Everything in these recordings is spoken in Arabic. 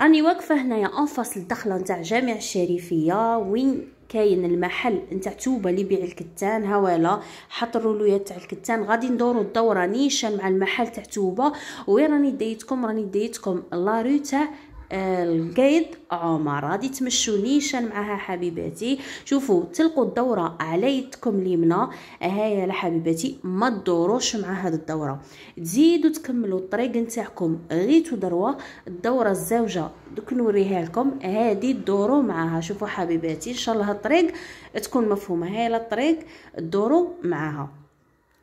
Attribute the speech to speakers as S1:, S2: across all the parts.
S1: راني واقفه هنايا انفاس الدخله نتاع جامع الشريفيه وين كاين المحل نتاع توبه اللي يبيع الكتان ولا حط الرولويات تاع الكتان غادي ندورو الدوره نيشان مع المحل تاع توبه وين راني ديتكم راني ديتكم لا تاع القايد عمر غادي تمشوا نيشان معها حبيباتي شوفوا تلقوا الدوره على يدكم اليمنى هيا لا حبيباتي ما تدوروش مع هاد الدوره تزيدوا تكملوا الطريق نتاعكم غير دروه الدوره الزوجه دوك نوريها لكم هادي دوروا معاها شوفوا حبيباتي ان شاء الله الطريق تكون مفهومه هيا الطريق دوروا معاها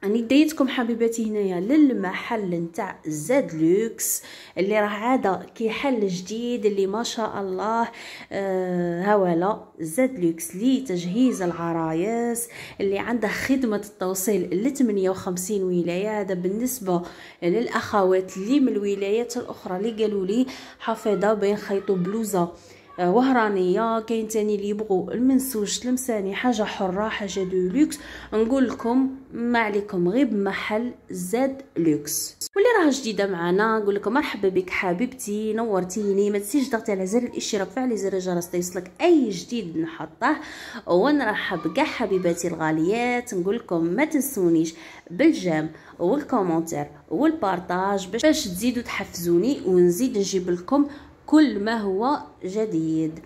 S1: راني يعني دايتكم حبيباتي هنايا للمحل نتاع زاد لوكس اللي راه عاده كيحل جديد اللي ما شاء الله آه هوالا زاد لوكس لتجهيز العرايس اللي عنده خدمه التوصيل ل 58 ولايه هذا بالنسبه للاخوات اللي من الولايات الاخرى اللي قالوا لي حفيظه بين خيطوا بلوزه وهرانيه كاين تاني اللي يبغوا المنسوج تلمساني حاجه حره حاجه دو لوكس نقول لكم ما عليكم غير بمحل زاد لوكس واللي راه جديده معنا نقول لكم مرحبا بك حبيبتي نورتيني ما تنسيش تضغطي على زر الاشتراك فعلي زر الجرس ليصلك اي جديد نحطه ونرحب كاع حبيباتي الغاليات نقول لكم ما تنسونيش بالجام والكومونتير والبارطاج باش تزيدوا تحفزوني ونزيد نجيب لكم كل ما هو جديد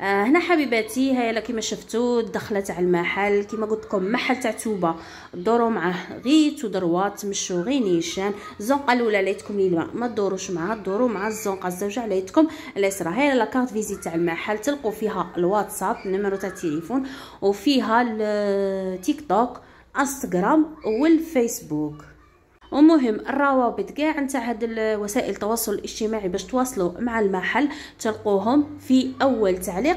S1: آه هنا حبيباتي هيا كما شفتوا الدخله تاع المحل كما قلت لكم محل تاع توبه دوروا معاه غي ودروات تمشوا غي نيشان الزنقه الاولى ليتكم ليلما ما تدوروش معها دوروا مع الزنقه الزوجه ليتكم اليسرى هيا لا كارت فيزيت تاع المحل تلقوا فيها الواتساب نمره تاع التليفون وفيها التيك توك انستغرام والفيسبوك ومهم الروابط كاع نتاع هاد وسائل التواصل الاجتماعي باش تواصلوا مع المحل تلقوهم في اول تعليق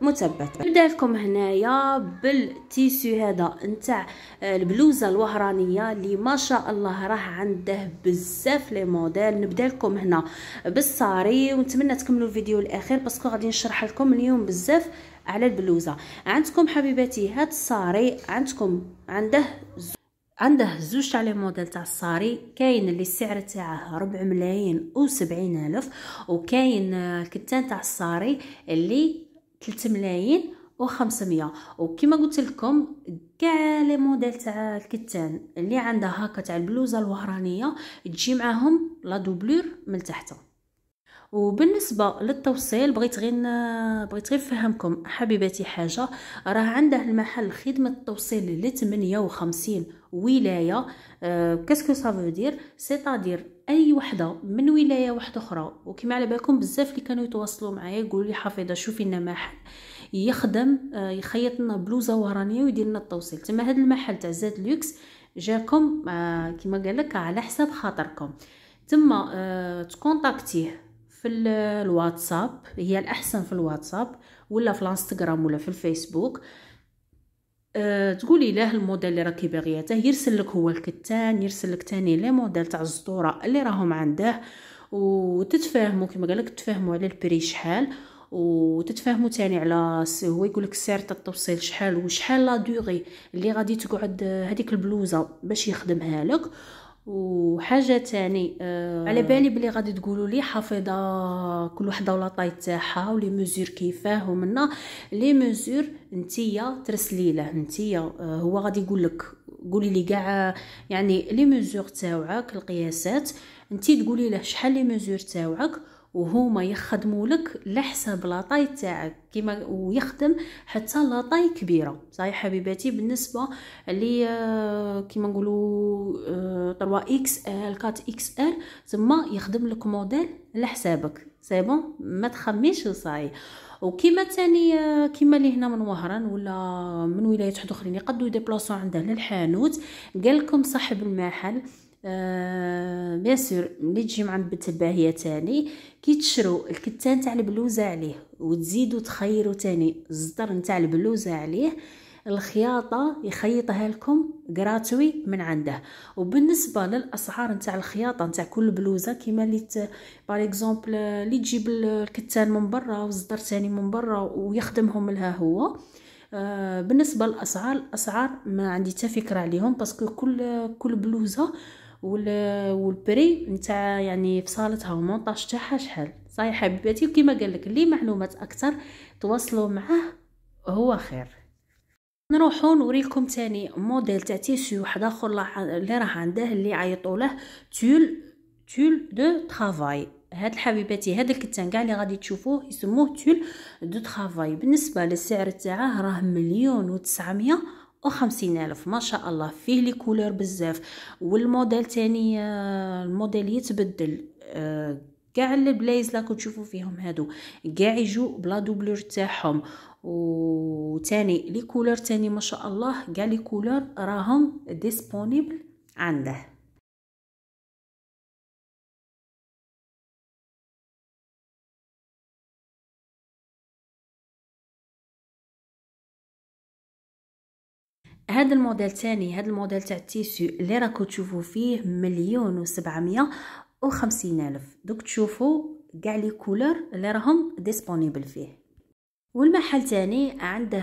S1: مثبت نبدا لكم هنايا بالتيسو هذا نتاع آه، البلوزه الوهرانيه اللي ما شاء الله راه عنده بزاف لي موديل نبدا لكم هنا بالصاري ونتمنى تكملوا الفيديو الاخير باسكو غادي نشرح لكم اليوم بزاف على البلوزه عندكم حبيباتي هاد الصاري عندكم عنده عنده زوج تاع لي موديل تاع الصاري كاين اللي السعر تاعه 4 ملايين و سبعين الف وكاين آه، كتان تاع الصاري اللي 3 ملايين و500 وكما قلت لكم كاع لي موديل تاع الكتان اللي عندها هكا تاع البلوزه الوهرانيه تجي معاهم لا دوبلور من تحت وبالنسبه للتوصيل بغيت غير بغيت غير نفهمكم حبيباتي حاجه راه عنده المحل خدمه التوصيل ل 58 ولايه كاسكو سا فو دير سيتادير اي وحده من ولايه وحده اخرى وكما على بالكم بزاف اللي كانوا يتواصلوا معايا يقولوا لي حفيظه شوفي لنا محل يخدم آه، يخيط لنا بلوزه وهرانيه ويدير لنا التوصيل تما هذا المحل تاع زاد لوكس جاكم آه، كما قال لك على حساب خاطركم تما آه، تكونتاكتيه في الواتساب هي الأحسن في الواتساب ولا في الانستغرام ولا في الفيسبوك أه تقولي له الموديل اللي راكي باغياته يرسل لك هو الكتان يرسل لك تاني لي موديل تاع الزطوره اللي راهم عنده وتتفاهموا كما قالك تتفاهموا على البري شحال وتتفاهموا تاني على هو يقول لك السعر تاع التوصيل شحال وشحال لا دوغي اللي غادي تقعد هذيك البلوزه باش يخدمها لك وحاجه تاني آه على بالي بلي غادي تقولوا لي حافظه كل وحده ولا طاي تاعها ولي مزور كيفاه ومنا لي مزور نتيا ترسلي له نتيا آه هو غادي يقول لك قولي لي كاع يعني لي مزور تاوعك القياسات انت تقولي له شحال لي مزور تاوعك وهما يخدموا لك لحساب لاطاي تاعك كيما ويخدم حتى لاطاي كبيره صحيح حبيباتي بالنسبه لي آه، كيما نقولوا 3 آه، اكس ال 4 اكس ال تما يخدم لك موديل على حسابك سي بون ما تخميش صاي وكيما تاني آه، كيما اللي هنا من وهران ولا من ولايات واحد اخرين يقدروا يديبلاصو عنده للحانوت قال لكم صاحب المحل آه بيان سور ملي تجي مع نبت الباهيه تاني كي تشرو الكتان تاع البلوزه عليه وتزيدو تخيرو تاني الزطر نتاع البلوزه عليه الخياطه يخيطها لكم غراتوي من عنده وبالنسبه للاسعار نتاع الخياطه نتاع كل بلوزه كيما اللي ت... بار اكزومبل اللي تجيب الكتان من برا والزدر تاني من برا ويخدمهم لها هو آه بالنسبه للاسعار الاسعار ما عندي تا فكره عليهم باسكو كل كل بلوزه والبري نتاع يعني فصالتها ومونطاج تاعها شحال صاي حبيباتي وكما قال لك اللي معلومات اكثر تواصلوا معاه هو خير نروحو نوريكم تاني موديل تاع تيسي واحد اخر اللي راه عنده اللي عيطوا له تول تول دو ترافاي هاد الحبيباتي هاد الكتان كاع اللي غادي تشوفوه يسموه تول دو ترافاي بالنسبه للسعر تاعه راه مليون و 900 وخمسين ألف ما شاء الله فيه لي كولور بزاف والموديل تاني آه، الموديل يتبدل آه، كاع البلايز لاكو تشوفو فيهم هادو كاع يجو بلا دوبلور تاعهم وتاني لي كولور تاني ما شاء الله كاع لي كولور راهم ديسبونيبل عنده هذا الموديل تاني هذا الموديل تاع التيسو اللي راكو تشوفوا فيه مليون و وخمسين الف دوك تشوفوا كاع لي كولور اللي راهم ديسپونيبل فيه والمحل تاني عنده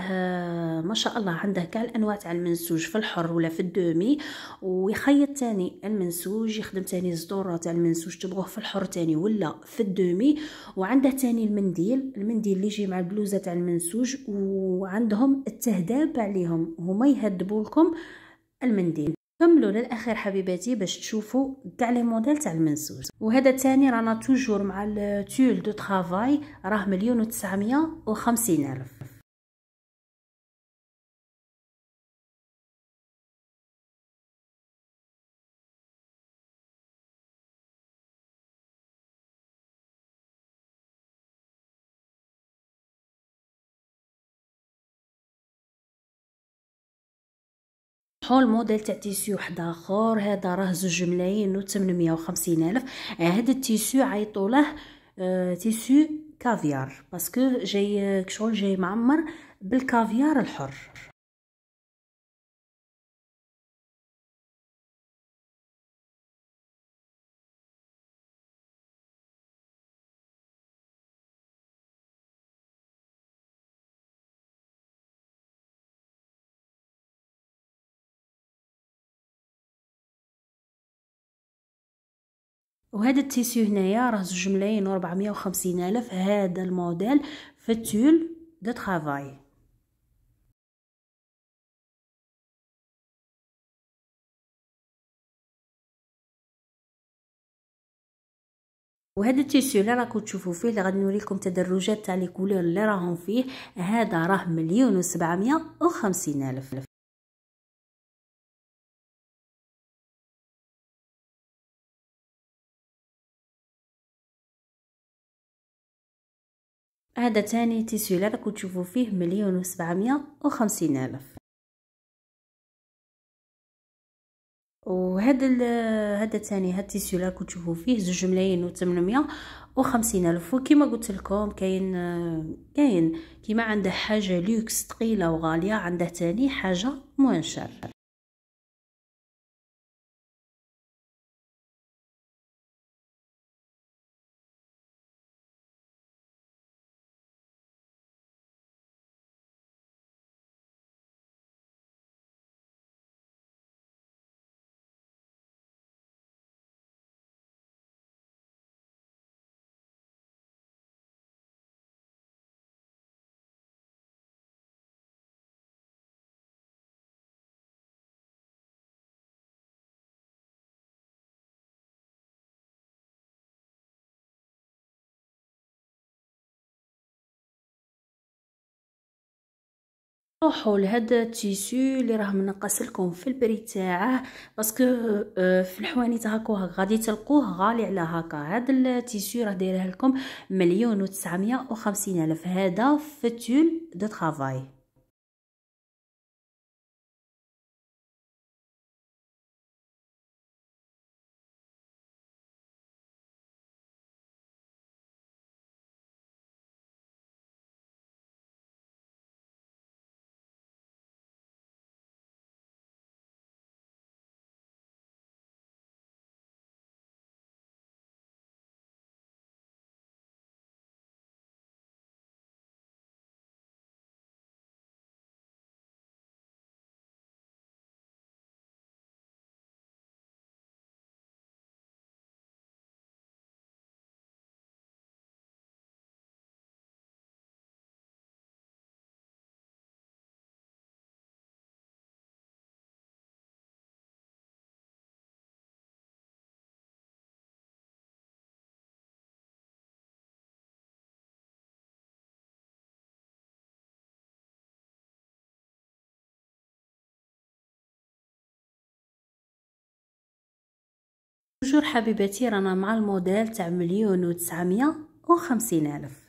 S1: ما شاء الله عنده كاع الانواع تاع المنسوج في الحر ولا في الدومي ويخيط تاني المنسوج يخدم تاني الزدور تاع المنسوج تبغوه في الحر تاني ولا في الدومي وعنده تاني المنديل المنديل اللي يجي مع البلوزه تاع المنسوج وعندهم التهداب عليهم هما يهدبوا لكم المنديل كملوا للاخير حبيباتي باش تشوفوا كاع لي موديل تاع المنسوج وهذا الثاني رانا توجور مع التول دو طرافاي راه مليون و الف حول موديل تاع تيسيو واحد اخر هذا راه زوج ملايين و وخمسين الف هذا التيسيو عيطوله له آه، تيسيو كافيار باسكو جاي آه، شغل جاي معمر بالكافيار الحر وهذا التيسيو هنايا راه زوج ملايين وربعمية وخمسين الف هذا الموديل في تول دو ترافاي
S2: وهذا التيسيو اللي راكم تشوفوا فيه اللي غادي نوريكم تدرجات تاع لي كولور اللي راهم فيه هذا راه مليون و الف هذا تاني تيسيو اللي راكم تشوفوا فيه مليون وسبعمية وخمسين الف وهذا هذا تاني هاد التيسيو اللي راكم تشوفوا فيه زوج ملايين و وخمسين الف وكما قلت لكم كاين كاين كيما عنده حاجه لوكس ثقيله وغاليه عنده تاني حاجه موانشر
S3: روحوا لهاد
S1: التيسو اللي راه منقص لكم في البري تاعه باسكو آه، في الحوانيت هاكو غادي تلقوه غالي على هاكا هاد التيسو راه دايره لكم مليون و الف هذا فتول دو طرافاي
S3: بونجور حبيباتي رانا مع الموديل تاع مليون وتسعمية وخمسين ألف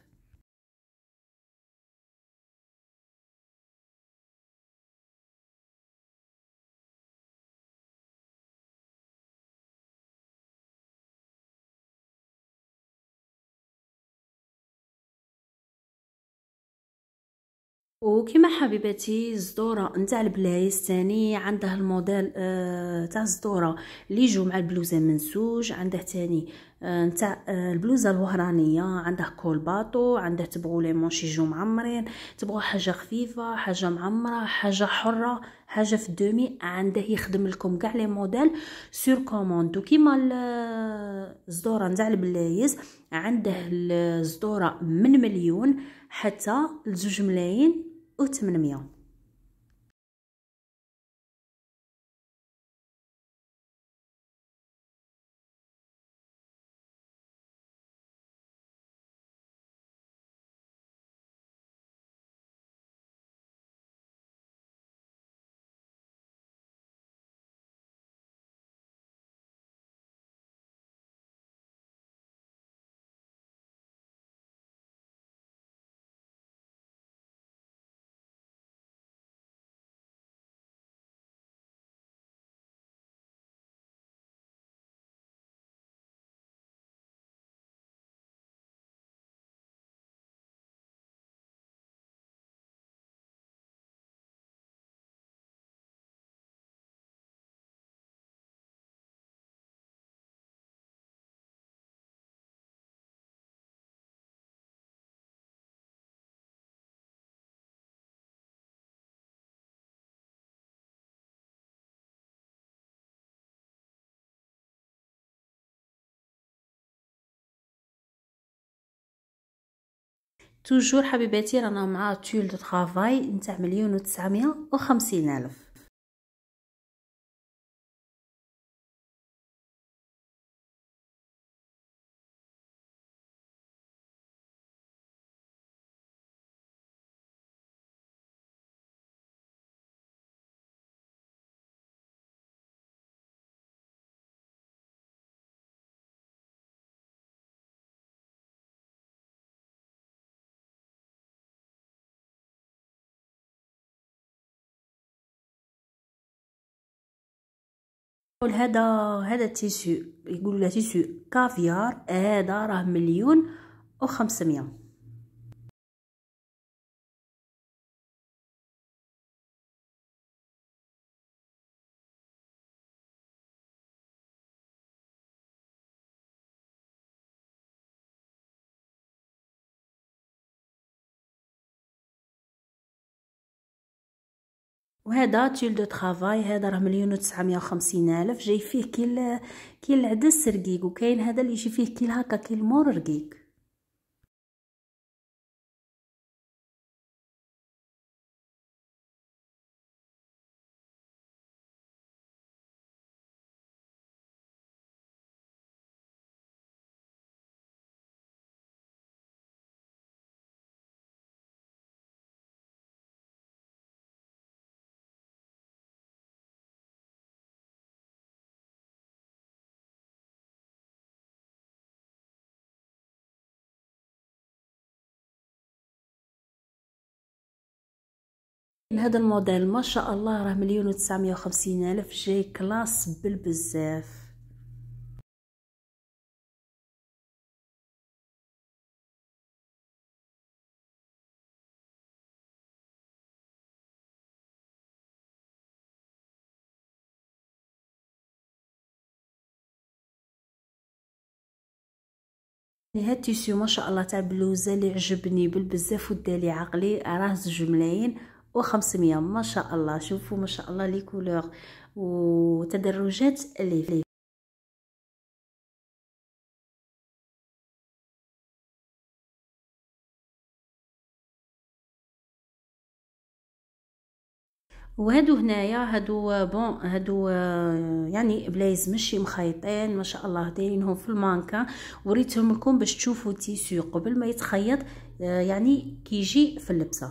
S2: وكما حبيباتي الزدوره نتاع البلايص ثاني عنده الموديل آه، تاع الزدوره اللي يجو مع
S1: البلوزه منسوج عنده ثاني آه، نتاع آه، البلوزه الوهرانيه عنده كول باطو عنده تبغوا لي مونشي يجو معمرين تبغوا حاجه خفيفه حاجه معمره حاجه حره حاجه في الدومي عنده يخدم لكم كاع لي موديل سور كوموند وكيما الزدوره نتاع البلايص عنده الزدوره من مليون حتى لزوج ملايين و
S2: توجور حبيباتي رانا مع تول دو طرافاي نتاع مليون و وخمسين الف يقول هذا هذا تيسو يقولوا له تيسو كافيار هذا راه مليون و500
S1: وهذا تيل دو ترافاي هذا راه مليون و وخمسين الف جاي فيه كي كي العدس رقيق وكاين هذا اللي يجي فيه كي هكا كي المور رقيق
S2: هذا الموديل ما شاء الله راه مليون وتسعمية وخمسين الف جاي كلاس بالبزاف هاد التيسيو ما شاء الله تاع بلوزه اللي عجبني بالبزاف ودالي عقلي راه زوج ملايين وخمسمية ما شاء
S1: الله شوفوا ما شاء الله لي كولور وتدرجات الليف وهادو هنايا هادو بون هادو آه، يعني بلايز ماشي مخيطين ما شاء الله دايرينهم في المانكا وريتهم لكم باش تشوفوا التيسيو قبل ما يتخيط آه، يعني كيجي في اللبسه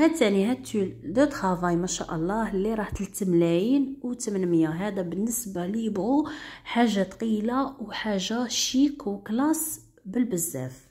S1: هاتاني هاد التول دو طرافاي ما شاء الله اللي راه 3 ملايين و800 هذا بالنسبه لي يبغوا حاجه ثقيله وحاجه شيك وكلاس بالبزاف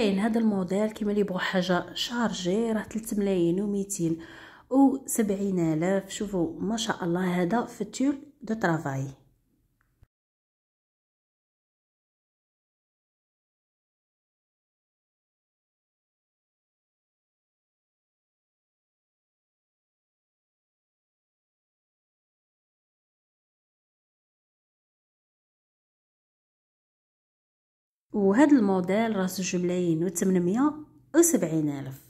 S1: كاين هذا الموديل كيما اللي يبغوا حاجه شارجي راه 3 ملايين
S2: و200 و 70000 شوفوا ما شاء الله هذا فتول دو طرافاي
S3: وهذا الموديل راس جبلين وثمانمية وسبعين ألف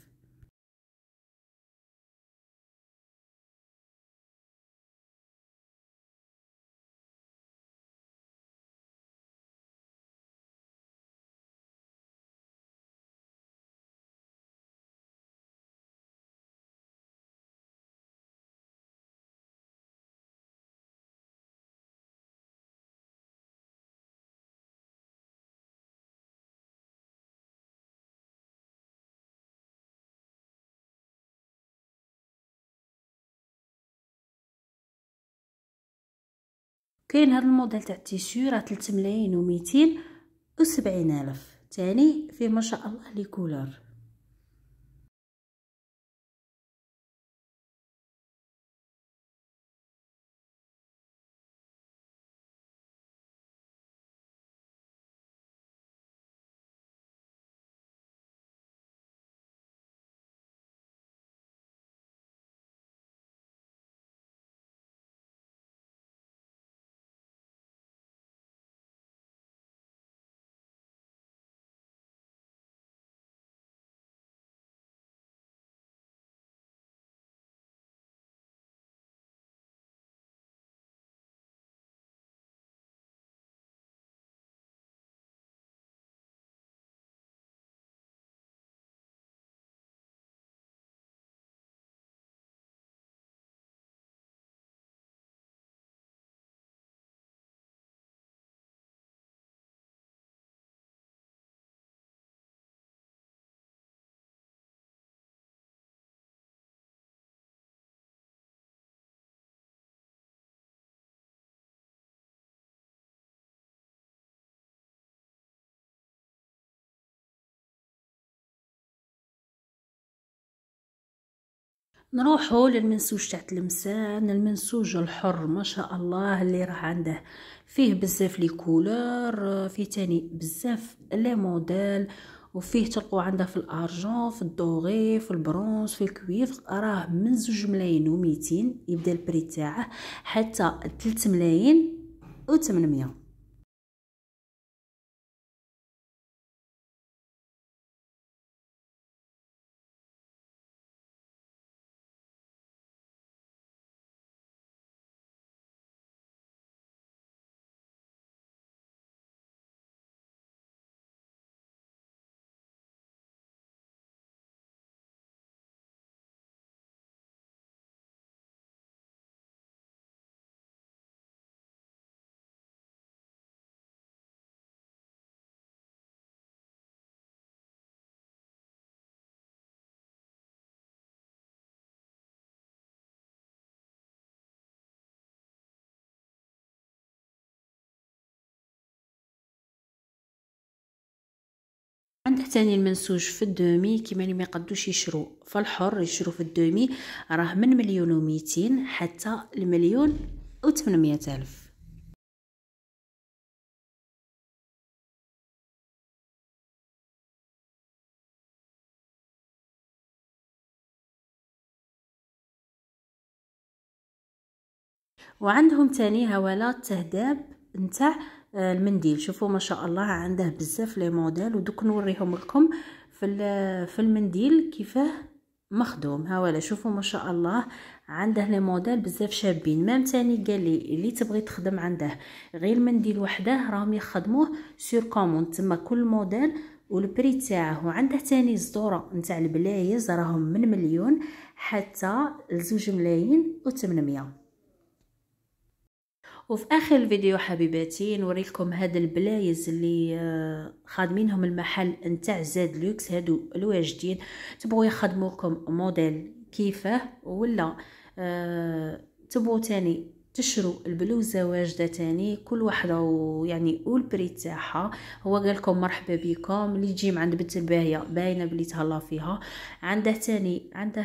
S2: كاين هذا الموديل تاع التيشو راه 3 ملايين و 270 الف ثاني فيه ما شاء الله لي كولور
S1: نروحوا للمنسوج تاع تلمسان المنسوج الحر ما شاء الله اللي راه عنده فيه بزاف لي كولور فيه تاني بزاف لي موديل وفيه تلقوا عنده في الارجون في الدوغي في البرونز في الكويف
S2: راه من زوج ملايين و ميتين يبدا البري تاعه حتى 3 ملايين و 800
S1: تاني المنسوج في الدومي كيما اللي ما يقدوش يشرو فالحر يشرو في الدومي راه من مليون وميتين حتى المليون و الف
S2: وعندهم تاني هولات تهداب نتاع آه، المنديل شوفوا ما شاء الله عنده بزاف لي موديل
S1: ودوك نوريهم لكم في في المنديل كيفاه مخدوم ها ولا شوفوا ما شاء الله عنده لي موديل بزاف شابين مام تاني قال لي اللي تبغي تخدم عنده غير منديل وحده راهم يخدموه سور كوموند تما كل موديل والبري تاعه وعنده تاني الزدورة نتاع البلايز راهم من مليون حتى لزوج ملايين و 800 وفي اخر الفيديو حبيباتي نوريكم هاد البلايز اللي آه، خادمينهم المحل نتاع زاد لوكس هادو الواجدين تبغوا يخدموكم موديل كيفاه ولا أه تبغوا تاني تشرو البلوزه واجده تاني كل وحده ويعني والبري تاعها هو قالكم مرحبا بكم اللي تجي عند بنت الباهيه باينه بلي تهلا فيها عنده تاني عنده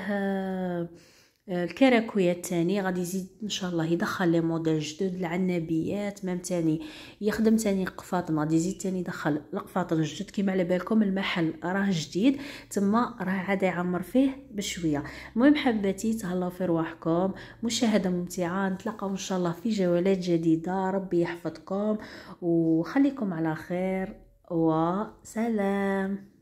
S1: آه، الكراكويه الثاني غادي يزيد ان شاء الله يدخل لي موديل جدد العنابيات مام تاني يخدم تاني قفاطم غادي يزيد تاني يدخل القفاطن الجدد كما على بالكم المحل راه جديد تما راه عاد يعمر فيه بشويه المهم حباتي تهلاو في رواحكم مشاهده ممتعه نتلاقاو ان شاء الله في جولات جديده
S2: ربي يحفظكم وخليكم على خير وسلام